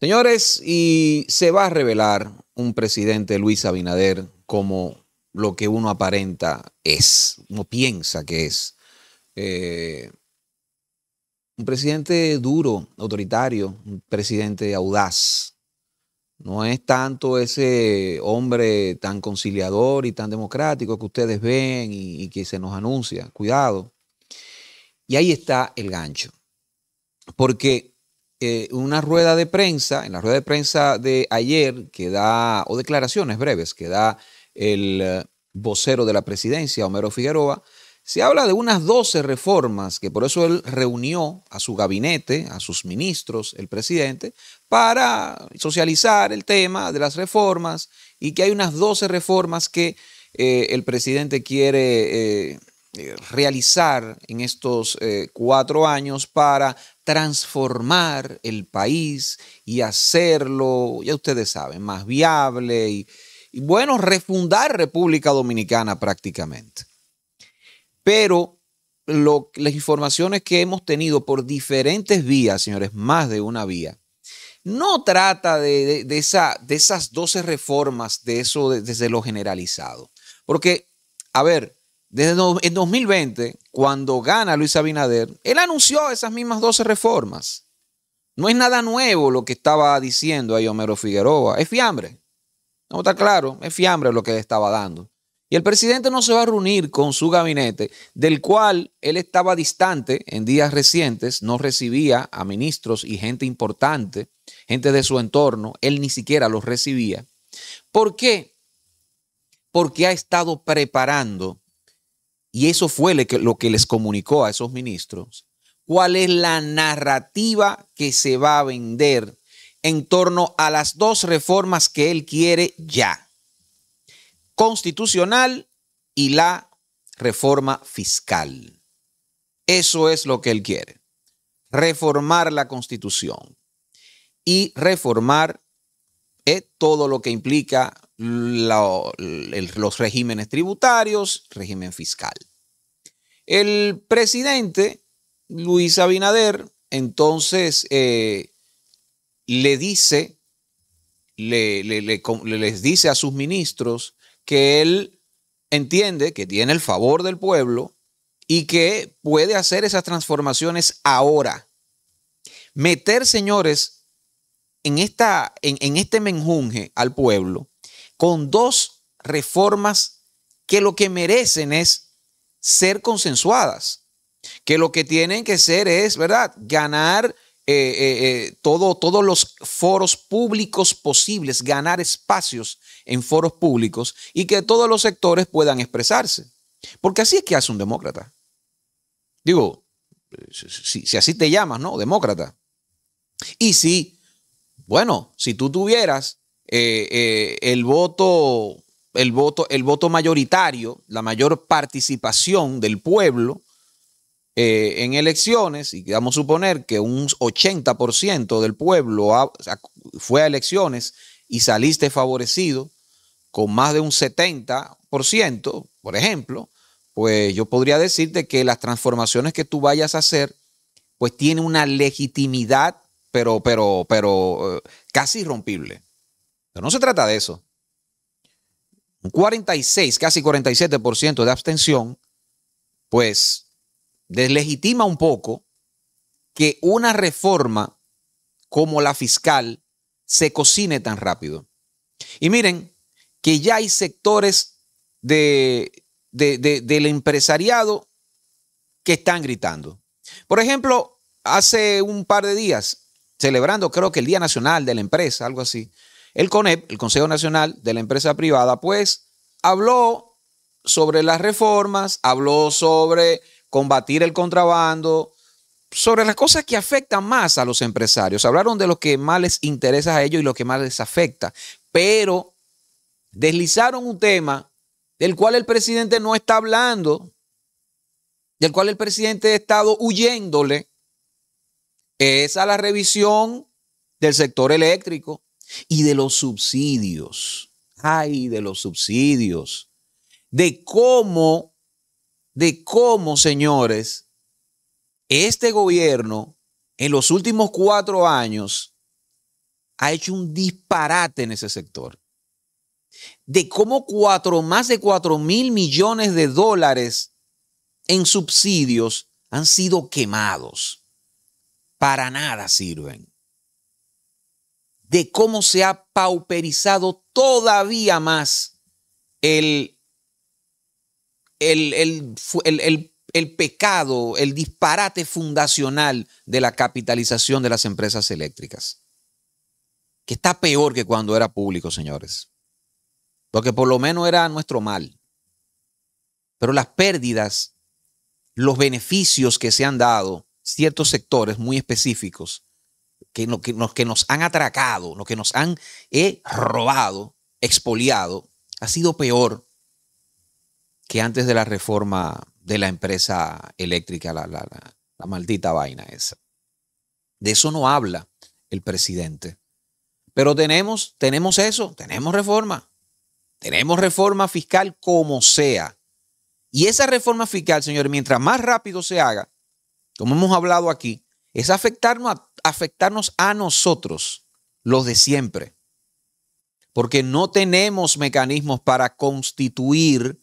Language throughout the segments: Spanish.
Señores, y se va a revelar un presidente Luis Abinader como lo que uno aparenta es, uno piensa que es. Eh, un presidente duro, autoritario, un presidente audaz. No es tanto ese hombre tan conciliador y tan democrático que ustedes ven y que se nos anuncia. Cuidado. Y ahí está el gancho. Porque eh, una rueda de prensa, en la rueda de prensa de ayer, que da, o declaraciones breves que da el eh, vocero de la presidencia, Homero Figueroa, se habla de unas 12 reformas que por eso él reunió a su gabinete, a sus ministros, el presidente, para socializar el tema de las reformas y que hay unas 12 reformas que eh, el presidente quiere eh, realizar en estos eh, cuatro años para transformar el país y hacerlo, ya ustedes saben, más viable y, bueno, refundar República Dominicana prácticamente. Pero lo, las informaciones que hemos tenido por diferentes vías, señores, más de una vía, no trata de, esa, de esas 12 reformas, de eso desde lo generalizado. Porque, a ver, desde en 2020, cuando gana Luis Abinader, él anunció esas mismas 12 reformas. No es nada nuevo lo que estaba diciendo ahí Homero Figueroa. Es fiambre. No está claro, es fiambre lo que le estaba dando. Y el presidente no se va a reunir con su gabinete, del cual él estaba distante en días recientes, no recibía a ministros y gente importante, gente de su entorno, él ni siquiera los recibía. ¿Por qué? Porque ha estado preparando y eso fue lo que, les comunicó a esos ministros, cuál es la narrativa que se va a vender en torno a las dos reformas que él quiere ya, constitucional y la reforma fiscal. Eso es lo que él quiere, reformar la constitución y reformar eh, todo lo que implica los regímenes tributarios, régimen fiscal. El presidente Luis Abinader entonces eh, le dice, les dice a sus ministros que él entiende que tiene el favor del pueblo y que puede hacer esas transformaciones ahora. Meter, señores, en, esta, en, en este menjunje al pueblo con dos reformas que lo que merecen es ser consensuadas, que lo que tienen que ser es, ¿verdad?, ganar eh, eh, eh, todo, todos los foros públicos posibles, ganar espacios en foros públicos y que todos los sectores puedan expresarse. Porque así es que hace un demócrata. Digo, si así te llamas, ¿no? Demócrata. Y si, bueno, si tú tuvieras eh, eh, el voto, el voto, el voto mayoritario, la mayor participación del pueblo eh, en elecciones, y vamos a suponer que un 80% del pueblo fue a elecciones y saliste favorecido con más de un 70%, por ejemplo, pues yo podría decirte que las transformaciones que tú vayas a hacer, pues tiene una legitimidad, pero, pero, pero casi irrompible no se trata de eso. Un 46, casi 47% de abstención, pues deslegitima un poco que una reforma como la fiscal se cocine tan rápido. Y miren que ya hay sectores de, del empresariado que están gritando. Por ejemplo, hace un par de días, celebrando creo que el Día Nacional de la Empresa, algo así, el CONEP, el Consejo Nacional de la Empresa Privada, pues habló sobre las reformas, habló sobre combatir el contrabando, sobre las cosas que afectan más a los empresarios. Hablaron de lo que más les interesa a ellos y lo que más les afecta, pero deslizaron un tema del cual el presidente no está hablando, del cual el presidente ha estado huyéndole, es a la revisión del sector eléctrico y de los subsidios. Ay, de los subsidios. De cómo, de cómo, señores, este gobierno en los últimos cuatro años ha hecho un disparate en ese sector. De cómo cuatro, más de cuatro mil millones de dólares en subsidios han sido quemados. Para nada sirven de cómo se ha pauperizado todavía más el, el, pecado, el disparate fundacional de la capitalización de las empresas eléctricas, que está peor que cuando era público, señores, porque por lo menos era nuestro mal. Pero las pérdidas, los beneficios que se han dado ciertos sectores muy específicos, que, que, nos, han atracado, lo que nos han eh, robado, expoliado, ha sido peor que antes de la reforma de la empresa eléctrica, la, maldita vaina esa. De eso no habla el presidente. Pero tenemos, tenemos eso, tenemos reforma. Tenemos reforma fiscal como sea. Y esa reforma fiscal, señores, mientras más rápido se haga, como hemos hablado aquí, es afectarnos a afectarnos a nosotros, los de siempre, porque no tenemos mecanismos para constituir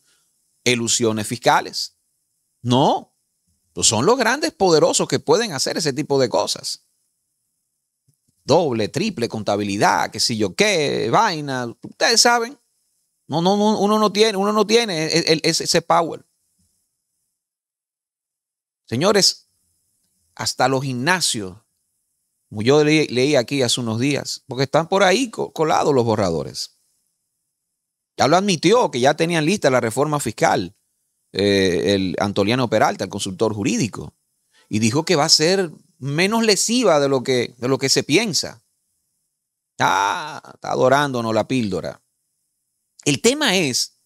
ilusiones fiscales. No, pues son los grandes poderosos que pueden hacer ese tipo de cosas. Doble, triple, contabilidad, qué si yo qué, vaina, ustedes saben. No, no, no uno no tiene, uno no tiene e, e, ese power. Señores, hasta los gimnasios yo leí aquí hace unos días, porque están por ahí colados los borradores. Ya lo admitió que ya tenían lista la reforma fiscal, eh, el Antoliano Peralta, el consultor jurídico, y dijo que va a ser menos lesiva de lo que, de lo que se piensa. Ah, está adorándonos la píldora. El tema es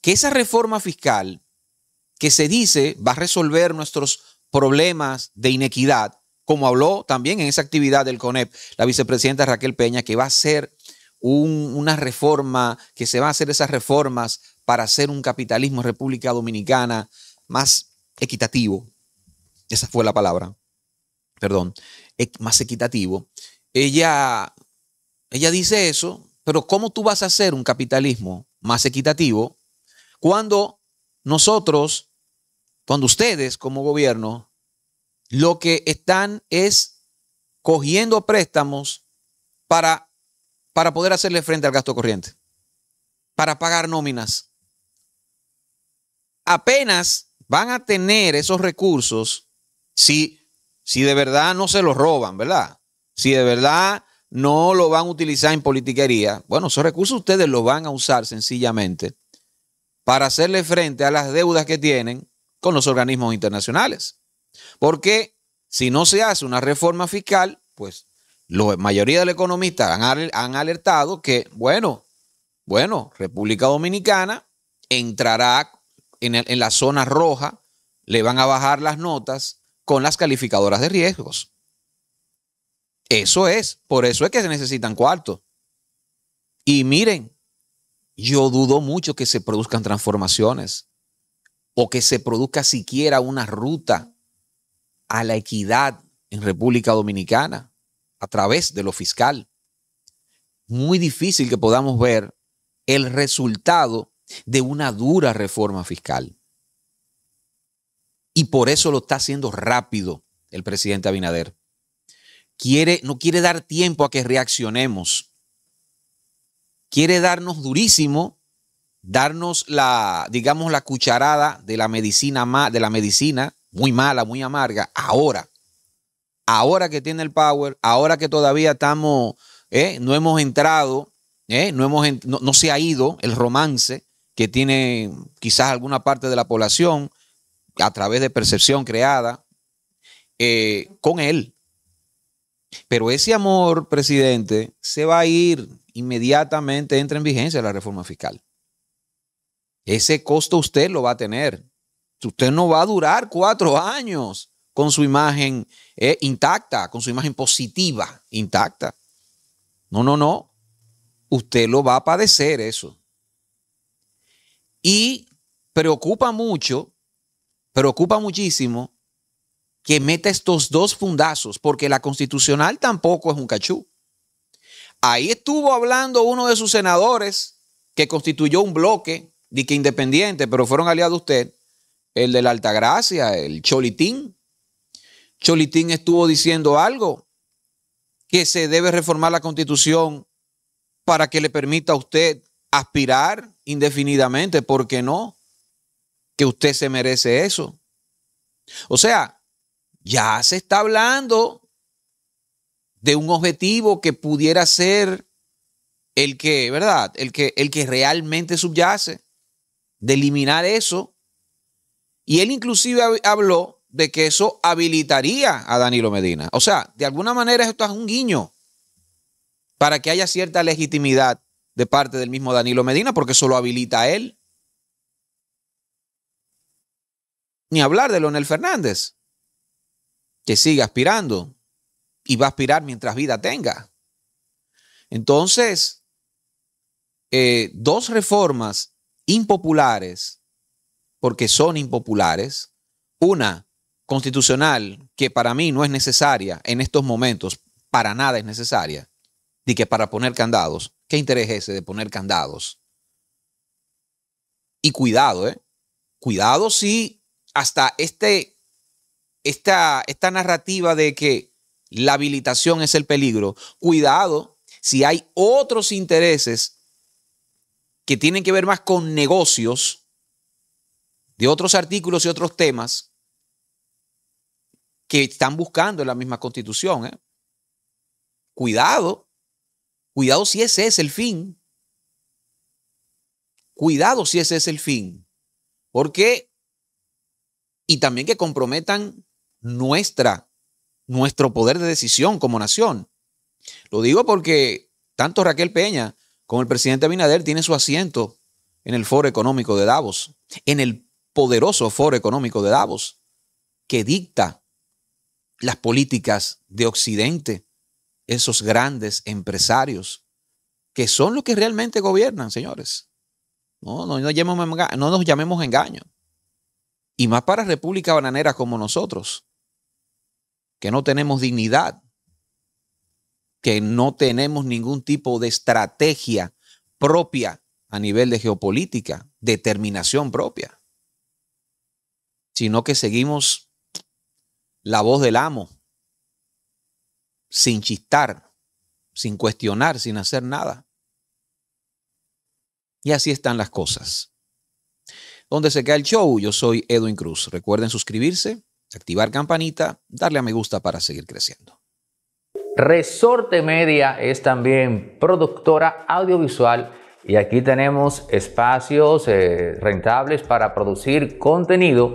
que esa reforma fiscal que se dice va a resolver nuestros problemas de inequidad, como habló también en esa actividad del CONEP la vicepresidenta Raquel Peña, que va a ser una reforma, que se van a hacer esas reformas para hacer un capitalismo en República Dominicana más equitativo. Esa fue la palabra, perdón, e, más equitativo. Ella, ella dice eso, pero ¿cómo tú vas a hacer un capitalismo más equitativo cuando nosotros, cuando ustedes como gobierno lo que están es cogiendo préstamos para, para poder hacerle frente al gasto corriente, para pagar nóminas. Apenas van a tener esos recursos si, si de verdad no se los roban, ¿verdad? Si de verdad no lo van a utilizar en politiquería, bueno, esos recursos ustedes los van a usar sencillamente para hacerle frente a las deudas que tienen con los organismos internacionales. Porque si no se hace una reforma fiscal, pues la mayoría de los economistas han, alertado que, bueno, bueno, República Dominicana entrará en, en la zona roja, le van a bajar las notas con las calificadoras de riesgos. Eso es, por eso es que se necesitan cuartos. Y miren, yo dudo mucho que se produzcan transformaciones o que se produzca siquiera una ruta a la equidad en República Dominicana a través de lo fiscal. Muy difícil que podamos ver el resultado de una dura reforma fiscal. Y por eso lo está haciendo rápido el presidente Abinader. Quiere, no quiere dar tiempo a que reaccionemos. Quiere darnos durísimo, darnos la, digamos, la cucharada de la medicina, de la medicina muy mala, muy amarga, ahora, ahora que tiene el power, ahora que todavía estamos, eh, no hemos entrado, eh, no, se ha ido el romance que tiene quizás alguna parte de la población a través de percepción creada eh, con él. Pero ese amor, presidente, se va a ir inmediatamente, entra en vigencia la reforma fiscal. Ese costo usted lo va a tener. Usted no va a durar cuatro años con su imagen eh, intacta, con su imagen positiva intacta. No, no, no. Usted lo va a padecer eso. Y preocupa mucho, preocupa muchísimo que meta estos dos fundazos, porque la constitucional tampoco es un cachú. Ahí estuvo hablando uno de sus senadores que constituyó un bloque, de que independiente, pero fueron aliados de usted, el de la Altagracia, el Cholitín. Cholitín estuvo diciendo algo, que se debe reformar la constitución para que le permita a usted aspirar indefinidamente, ¿por qué no? Que usted se merece eso. O sea, ya se está hablando de un objetivo que pudiera ser el que, ¿verdad? El que, el que realmente subyace, de eliminar eso y él inclusive habló de que eso habilitaría a Danilo Medina. O sea, de alguna manera esto es un guiño para que haya cierta legitimidad de parte del mismo Danilo Medina, porque eso lo habilita a él. Ni hablar de Leonel Fernández, que sigue aspirando y va a aspirar mientras vida tenga. Entonces, eh, dos reformas impopulares porque son impopulares. Una constitucional que para mí no es necesaria en estos momentos, para nada es necesaria, y que para poner candados, ¿qué interés es ese de poner candados? Y cuidado, ¿eh? Cuidado si hasta este, esta, esta narrativa de que la habilitación es el peligro, cuidado si hay otros intereses que tienen que ver más con negocios de otros artículos y otros temas que están buscando en la misma constitución. ¿eh? Cuidado, cuidado si ese es el fin. Cuidado si ese es el fin. Porque, y también que comprometan nuestra, nuestro poder de decisión como nación. Lo digo porque tanto Raquel Peña como el presidente Abinader tienen su asiento en el foro económico de Davos, en el poderoso foro económico de Davos que dicta las políticas de Occidente, esos grandes empresarios que son los que realmente gobiernan, señores. No, no, nos llamemos engaño. Y más para República Bananera como nosotros, que no tenemos dignidad, que no tenemos ningún tipo de estrategia propia a nivel de geopolítica, determinación propia sino que seguimos la voz del amo, sin chistar, sin cuestionar, sin hacer nada. Y así están las cosas. Donde se cae el show? Yo soy Edwin Cruz. Recuerden suscribirse, activar campanita, darle a me gusta para seguir creciendo. Resorte Media es también productora audiovisual y aquí tenemos espacios eh, rentables para producir contenido